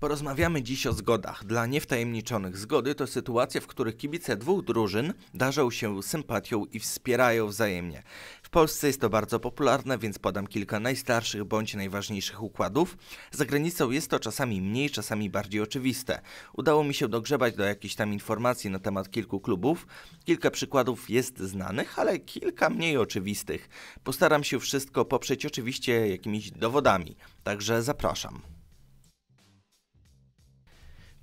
Porozmawiamy dziś o zgodach. Dla niewtajemniczonych zgody to sytuacje, w których kibice dwóch drużyn darzą się sympatią i wspierają wzajemnie. W Polsce jest to bardzo popularne, więc podam kilka najstarszych bądź najważniejszych układów. Za granicą jest to czasami mniej, czasami bardziej oczywiste. Udało mi się dogrzebać do jakichś tam informacji na temat kilku klubów. Kilka przykładów jest znanych, ale kilka mniej oczywistych. Postaram się wszystko poprzeć oczywiście jakimiś dowodami, także zapraszam.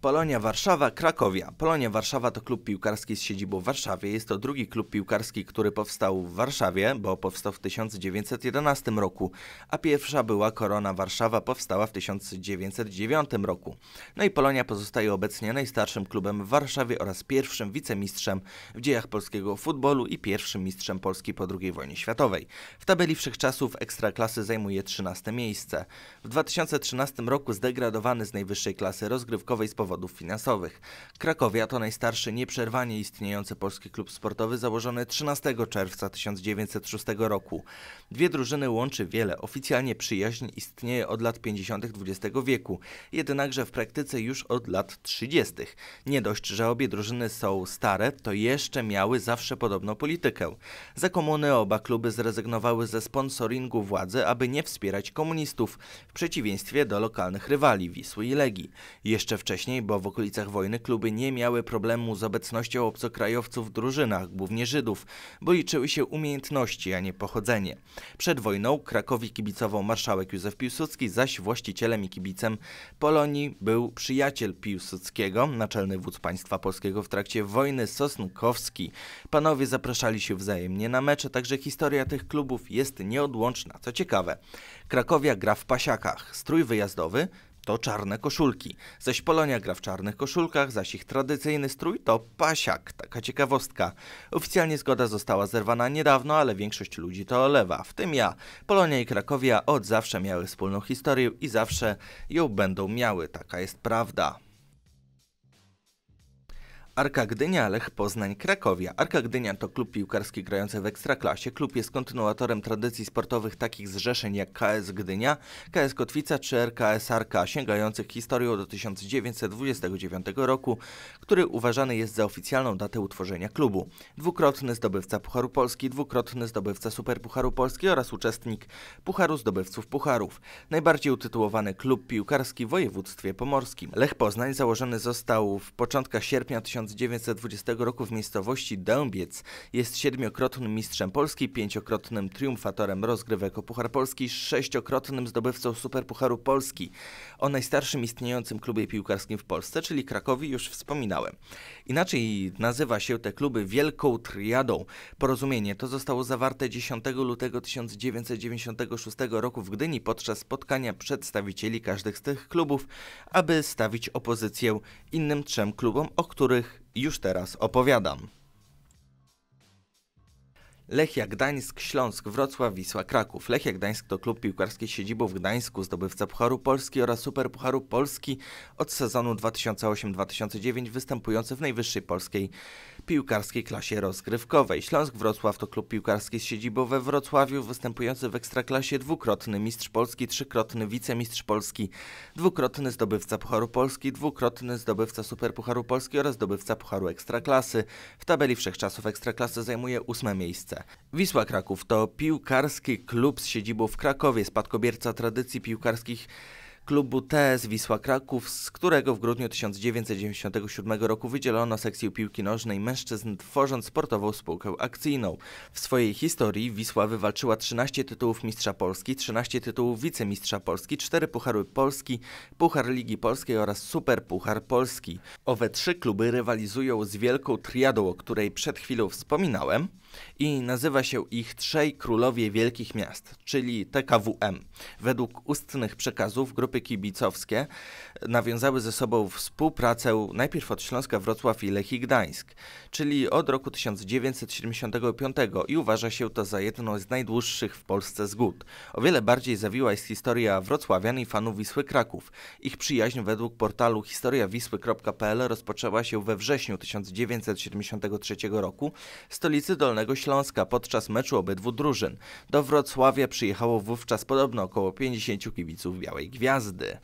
Polonia Warszawa, Krakowia. Polonia Warszawa to klub piłkarski z siedzibą w Warszawie. Jest to drugi klub piłkarski, który powstał w Warszawie, bo powstał w 1911 roku, a pierwsza była Korona Warszawa, powstała w 1909 roku. No i Polonia pozostaje obecnie najstarszym klubem w Warszawie oraz pierwszym wicemistrzem w dziejach polskiego futbolu i pierwszym mistrzem Polski po II wojnie światowej. W tabeli wszechczasów Ekstraklasy zajmuje 13 miejsce. W 2013 roku zdegradowany z najwyższej klasy rozgrywkowej z powrotem powodów finansowych. Krakowia to najstarszy nieprzerwanie istniejący polski klub sportowy założony 13 czerwca 1906 roku. Dwie drużyny łączy wiele, oficjalnie przyjaźń istnieje od lat 50. XX wieku, jednakże w praktyce już od lat 30. Nie dość, że obie drużyny są stare, to jeszcze miały zawsze podobną politykę. Za komuny oba kluby zrezygnowały ze sponsoringu władzy, aby nie wspierać komunistów, w przeciwieństwie do lokalnych rywali Wisły i Legii. Jeszcze wcześniej wcześniej, bo w okolicach wojny kluby nie miały problemu z obecnością obcokrajowców w drużynach, głównie Żydów, bo liczyły się umiejętności, a nie pochodzenie. Przed wojną Krakowi kibicował marszałek Józef Piłsudski, zaś właścicielem i kibicem Polonii był przyjaciel Piłsudskiego, naczelny wódz państwa polskiego w trakcie wojny Sosnkowski. Panowie zapraszali się wzajemnie na mecze, także historia tych klubów jest nieodłączna. Co ciekawe, Krakowia gra w pasiakach, strój wyjazdowy – to czarne koszulki. Zaś Polonia gra w czarnych koszulkach, zaś ich tradycyjny strój to pasiak. Taka ciekawostka. Oficjalnie zgoda została zerwana niedawno, ale większość ludzi to olewa, w tym ja. Polonia i Krakowia od zawsze miały wspólną historię i zawsze ją będą miały. Taka jest prawda. Arka Gdynia, Lech Poznań, Krakowia. Arka Gdynia to klub piłkarski grający w Ekstraklasie. Klub jest kontynuatorem tradycji sportowych takich zrzeszeń jak KS Gdynia, KS Kotwica czy RKS Arka, sięgających historią do 1929 roku, który uważany jest za oficjalną datę utworzenia klubu. Dwukrotny zdobywca Pucharu Polski, dwukrotny zdobywca Superpucharu Polski oraz uczestnik Pucharu Zdobywców Pucharów. Najbardziej utytułowany klub piłkarski w województwie pomorskim. Lech Poznań założony został w początkach sierpnia 1900 1920 roku w miejscowości Dębiec. Jest siedmiokrotnym mistrzem Polski, pięciokrotnym triumfatorem rozgrywek o Puchar Polski, sześciokrotnym zdobywcą Superpucharu Polski. O najstarszym istniejącym klubie piłkarskim w Polsce, czyli Krakowi, już wspominałem. Inaczej nazywa się te kluby Wielką Triadą. Porozumienie to zostało zawarte 10 lutego 1996 roku w Gdyni podczas spotkania przedstawicieli każdych z tych klubów, aby stawić opozycję innym trzem klubom, o których już teraz opowiadam. Lechia Gdańsk, Śląsk, Wrocław, Wisła, Kraków. Lechia Gdańsk to klub piłkarski z siedzibą w Gdańsku, zdobywca Pucharu Polski oraz Superpucharu Polski od sezonu 2008-2009 występujący w najwyższej polskiej piłkarskiej klasie rozgrywkowej. Śląsk Wrocław to klub piłkarski z siedzibą we Wrocławiu, występujący w Ekstraklasie dwukrotny mistrz Polski, trzykrotny wicemistrz Polski, dwukrotny zdobywca Pucharu Polski, dwukrotny zdobywca Superpucharu Polski oraz zdobywca Pucharu Ekstraklasy. W tabeli wszechczasów Ekstraklasy zajmuje ósme miejsce. Wisła Kraków to piłkarski klub z siedzibą w Krakowie, spadkobierca tradycji piłkarskich klubu TS Wisła Kraków, z którego w grudniu 1997 roku wydzielono sekcję piłki nożnej mężczyzn, tworząc sportową spółkę akcyjną. W swojej historii Wisła wywalczyła 13 tytułów Mistrza Polski, 13 tytułów Wicemistrza Polski, 4 Puchary Polski, Puchar Ligi Polskiej oraz Super Puchar Polski. Owe trzy kluby rywalizują z wielką triadą, o której przed chwilą wspominałem i nazywa się ich Trzej Królowie Wielkich Miast, czyli TKWM. Według ustnych przekazów grupy kibicowskie nawiązały ze sobą współpracę najpierw od Śląska Wrocław i Lechii Gdańsk, czyli od roku 1975 i uważa się to za jedną z najdłuższych w Polsce zgód. O wiele bardziej zawiła jest historia wrocławian i fanów Wisły Kraków. Ich przyjaźń według portalu historiawisły.pl rozpoczęła się we wrześniu 1973 roku w stolicy Dolnego Śląska Śląska podczas meczu obydwu drużyn. Do Wrocławia przyjechało wówczas podobno około 50 kibiców Białej Gwiazdy.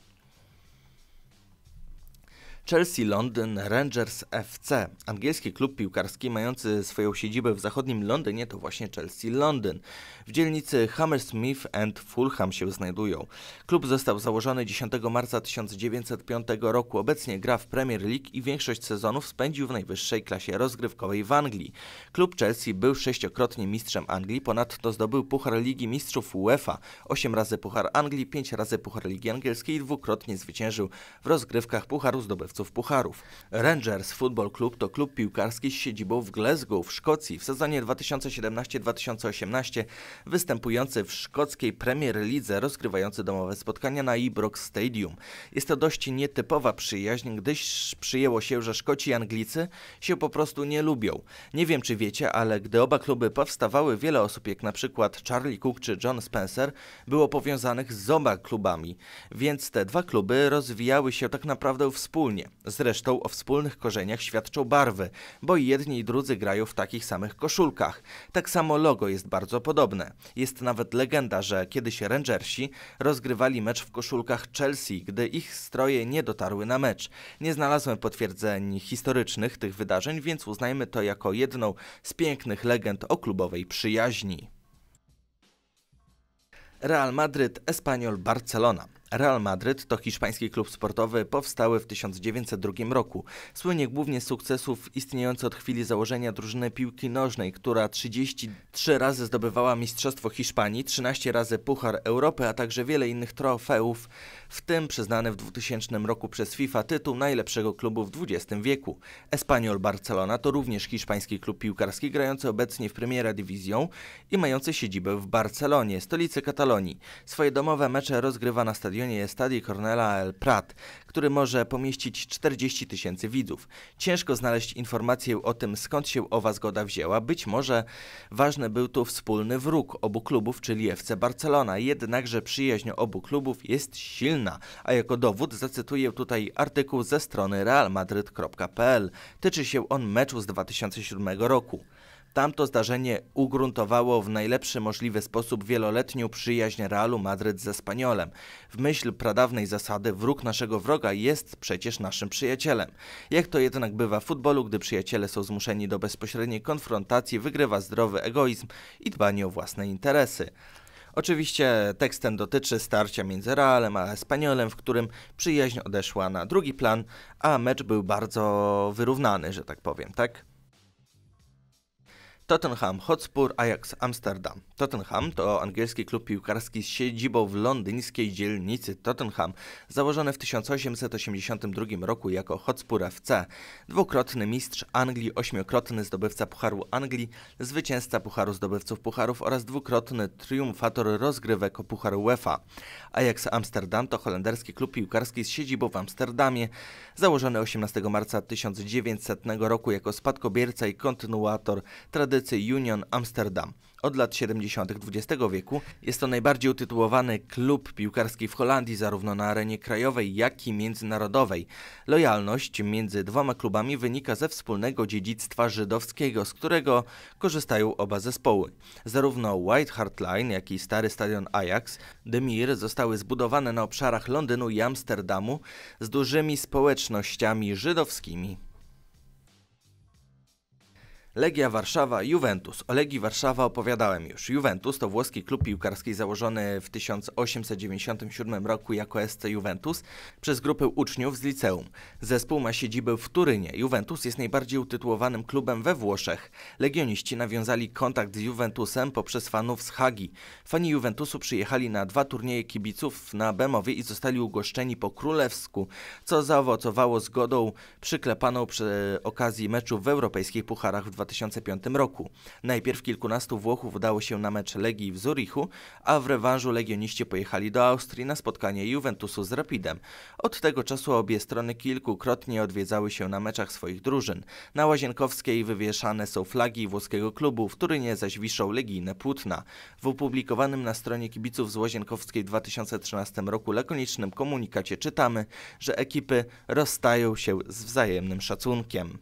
Chelsea London Rangers FC. Angielski klub piłkarski mający swoją siedzibę w zachodnim Londynie to właśnie Chelsea London. W dzielnicy Hammersmith and Fulham się znajdują. Klub został założony 10 marca 1905 roku. Obecnie gra w Premier League i większość sezonów spędził w najwyższej klasie rozgrywkowej w Anglii. Klub Chelsea był sześciokrotnie mistrzem Anglii, ponadto zdobył Puchar Ligi Mistrzów UEFA, 8 razy Puchar Anglii, 5 razy Puchar Ligi Angielskiej i dwukrotnie zwyciężył w rozgrywkach Pucharu zdobywczego zdobywców pucharów. Rangers Football Club to klub piłkarski z siedzibą w Glasgow w Szkocji. W sezonie 2017-2018 występujący w szkockiej Premier Lidze rozgrywający domowe spotkania na Ibrox Stadium. Jest to dość nietypowa przyjaźń, gdyż przyjęło się, że Szkoci i Anglicy się po prostu nie lubią. Nie wiem czy wiecie, ale gdy oba kluby powstawały, wiele osób jak na przykład Charlie Cook czy John Spencer było powiązanych z oba klubami, więc te dwa kluby rozwijały się tak naprawdę wspólnie. Zresztą o wspólnych korzeniach świadczą barwy, bo i jedni i drudzy grają w takich samych koszulkach. Tak samo logo jest bardzo podobne. Jest nawet legenda, że kiedyś Rangersi rozgrywali mecz w koszulkach Chelsea, gdy ich stroje nie dotarły na mecz. Nie znalazłem potwierdzeń historycznych tych wydarzeń, więc uznajmy to jako jedną z pięknych legend o klubowej przyjaźni. Real Madrid, Espanyol, Barcelona. Real Madrid to hiszpański klub sportowy powstały w 1902 roku. Słynie głównie z sukcesów istniejących od chwili założenia drużyny piłki nożnej, która 33 razy zdobywała Mistrzostwo Hiszpanii, 13 razy Puchar Europy, a także wiele innych trofeów, w tym przyznany w 2000 roku przez FIFA tytuł najlepszego klubu w XX wieku. Espanyol Barcelona to również hiszpański klub piłkarski grający obecnie w Premiera División i mający siedzibę w Barcelonie, stolicy Katalonii. Swoje domowe mecze rozgrywa na stadionie stadionie Stadio Cornela El Prat, który może pomieścić 40 tysięcy widzów. Ciężko znaleźć informację o tym, skąd się owa zgoda wzięła. Być może ważny był tu wspólny wróg obu klubów, czyli FC Barcelona. Jednakże przyjaźń obu klubów jest silna, a jako dowód zacytuję tutaj artykuł ze strony realmadryt.pl. Tyczy się on meczu z 2007 roku. Tamto zdarzenie ugruntowało w najlepszy możliwy sposób wieloletnią przyjaźń Realu Madryt ze Spaniolem. W myśl pradawnej zasady wróg naszego wroga jest przecież naszym przyjacielem. Jak to jednak bywa w futbolu, gdy przyjaciele są zmuszeni do bezpośredniej konfrontacji, wygrywa zdrowy egoizm i dbanie o własne interesy. Oczywiście tekst ten dotyczy starcia między Realem a Espaniolem, w którym przyjaźń odeszła na drugi plan, a mecz był bardzo wyrównany, że tak powiem, tak? Tottenham Hotspur Ajax Amsterdam. Tottenham to angielski klub piłkarski z siedzibą w londyńskiej dzielnicy Tottenham, założony w 1882 roku jako Hotspur FC. Dwukrotny mistrz Anglii, ośmiokrotny zdobywca Pucharu Anglii, zwycięzca Pucharu Zdobywców Pucharów oraz dwukrotny triumfator rozgrywek o Puchar UEFA. Ajax Amsterdam to holenderski klub piłkarski z siedzibą w Amsterdamie, założony 18 marca 1900 roku jako spadkobierca i kontynuator tradycji nordycy Union Amsterdam. Od lat 70. XX wieku jest to najbardziej utytułowany klub piłkarski w Holandii, zarówno na arenie krajowej, jak i międzynarodowej. Lojalność między dwoma klubami wynika ze wspólnego dziedzictwa żydowskiego, z którego korzystają oba zespoły. Zarówno White Hart Line, jak i stary stadion Ajax, De zostały zbudowane na obszarach Londynu i Amsterdamu z dużymi społecznościami żydowskimi. Legia Warszawa, Juventus. O Legii Warszawa opowiadałem już. Juventus to włoski klub piłkarski założony w 1897 roku jako SC Juventus przez grupę uczniów z liceum. Zespół ma siedzibę w Turynie. Juventus jest najbardziej utytułowanym klubem we Włoszech. Legioniści nawiązali kontakt z Juventusem poprzez fanów z Hagi. Fani Juventusu przyjechali na dwa turnieje kibiców na Bemowie i zostali ugoszczeni po królewsku, co zaowocowało zgodą przyklepaną przy okazji meczu w europejskich pucharach w 2000 2005 roku. Najpierw kilkunastu Włochów udało się na mecz Legii w Zurichu, a w rewanżu legioniści pojechali do Austrii na spotkanie Juventusu z Rapidem. Od tego czasu obie strony kilkukrotnie odwiedzały się na meczach swoich drużyn. Na Łazienkowskiej wywieszane są flagi włoskiego klubu, w Turynie zaś wiszą legijne płótna. W opublikowanym na stronie kibiców z Łazienkowskiej w 2013 roku lakonicznym komunikacie czytamy, że ekipy rozstają się z wzajemnym szacunkiem.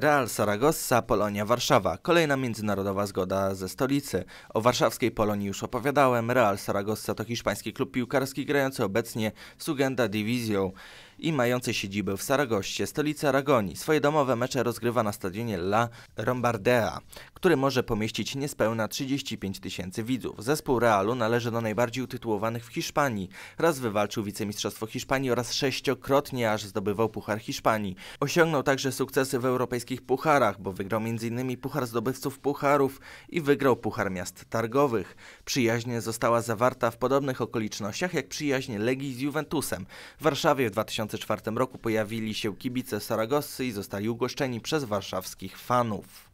Real Saragossa, Polonia Warszawa. Kolejna międzynarodowa zgoda ze stolicy. O warszawskiej Polonii już opowiadałem. Real Saragossa to hiszpański klub piłkarski grający obecnie w Sugenda Divisią i mający siedzibę w Saragoście, stolicy Aragonii. Swoje domowe mecze rozgrywa na stadionie La Rombardea, który może pomieścić niespełna 35 tysięcy widzów. Zespół Realu należy do najbardziej utytułowanych w Hiszpanii. Raz wywalczył wicemistrzostwo Hiszpanii oraz sześciokrotnie aż zdobywał Puchar Hiszpanii. Osiągnął także sukcesy w europejskich pucharach, bo wygrał m.in. Puchar Zdobywców Pucharów i wygrał Puchar Miast Targowych. Przyjaźnie została zawarta w podobnych okolicznościach jak przyjaźń Legii z Juventusem. W Warszawie w 2000 2004 roku pojawili się kibice Saragossy i zostali ugoszczeni przez warszawskich fanów.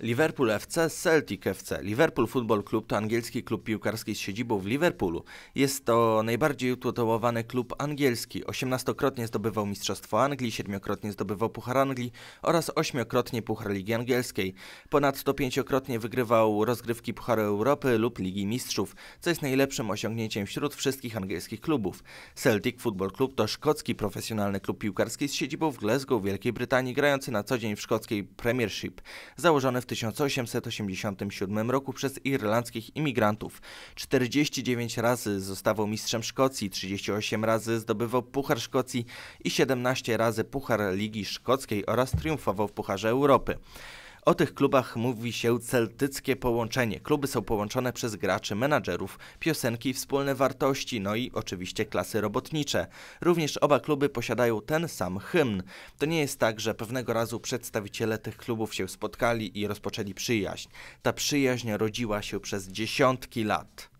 Liverpool FC, Celtic FC. Liverpool Football Club to angielski klub piłkarski z siedzibą w Liverpoolu. Jest to najbardziej utytułowany klub angielski. Osiemnastokrotnie zdobywał Mistrzostwo Anglii, siedmiokrotnie zdobywał Puchar Anglii oraz ośmiokrotnie Puchar Ligi Angielskiej. Ponadto pięciokrotnie wygrywał rozgrywki Pucharu Europy lub Ligi Mistrzów, co jest najlepszym osiągnięciem wśród wszystkich angielskich klubów. Celtic Football Club to szkocki profesjonalny klub piłkarski z siedzibą w Glasgow, Wielkiej Brytanii, grający na co dzień w szkockiej Premiership. Założony w 1887 roku przez irlandzkich imigrantów. 49 razy zostawał mistrzem Szkocji, 38 razy zdobywał Puchar Szkocji i 17 razy Puchar Ligi Szkockiej oraz triumfował w Pucharze Europy. O tych klubach mówi się celtyckie połączenie. Kluby są połączone przez graczy, menadżerów, piosenki i wspólne wartości, no i oczywiście klasy robotnicze. Również oba kluby posiadają ten sam hymn. To nie jest tak, że pewnego razu przedstawiciele tych klubów się spotkali i rozpoczęli przyjaźń. Ta przyjaźń rodziła się przez dziesiątki lat.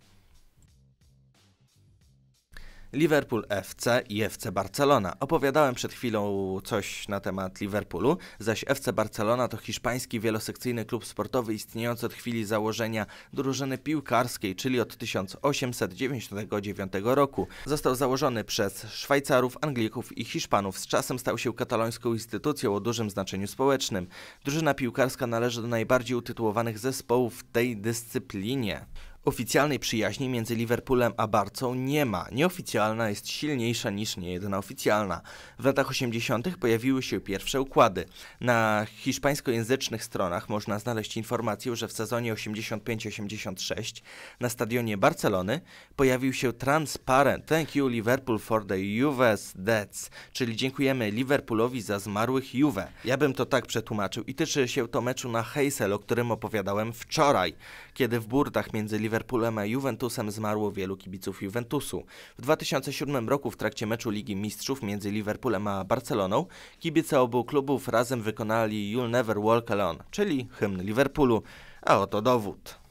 Liverpool FC i FC Barcelona. Opowiadałem przed chwilą coś na temat Liverpoolu, zaś FC Barcelona to hiszpański wielosekcyjny klub sportowy istniejący od chwili założenia drużyny piłkarskiej, czyli od 1899 roku. Został założony przez Szwajcarów, Anglików i Hiszpanów. Z czasem stał się katalońską instytucją o dużym znaczeniu społecznym. Drużyna piłkarska należy do najbardziej utytułowanych zespołów w tej dyscyplinie. Oficjalnej przyjaźni między Liverpoolem a Barcą nie ma. Nieoficjalna jest silniejsza niż niejedna oficjalna. W latach 80. pojawiły się pierwsze układy. Na hiszpańskojęzycznych stronach można znaleźć informację, że w sezonie 85-86 na stadionie Barcelony pojawił się transparent Thank you Liverpool for the Juve's deaths, czyli dziękujemy Liverpoolowi za zmarłych Juve. Ja bym to tak przetłumaczył i tyczy się to meczu na Heysel, o którym opowiadałem wczoraj, kiedy w burdach między Liverpoolem Liverpoolem a Juventusem zmarło wielu kibiców Juventusu. W 2007 roku w trakcie meczu Ligi Mistrzów między Liverpoolem a Barceloną kibice obu klubów razem wykonali You'll Never Walk Alone, czyli hymn Liverpoolu, a oto dowód.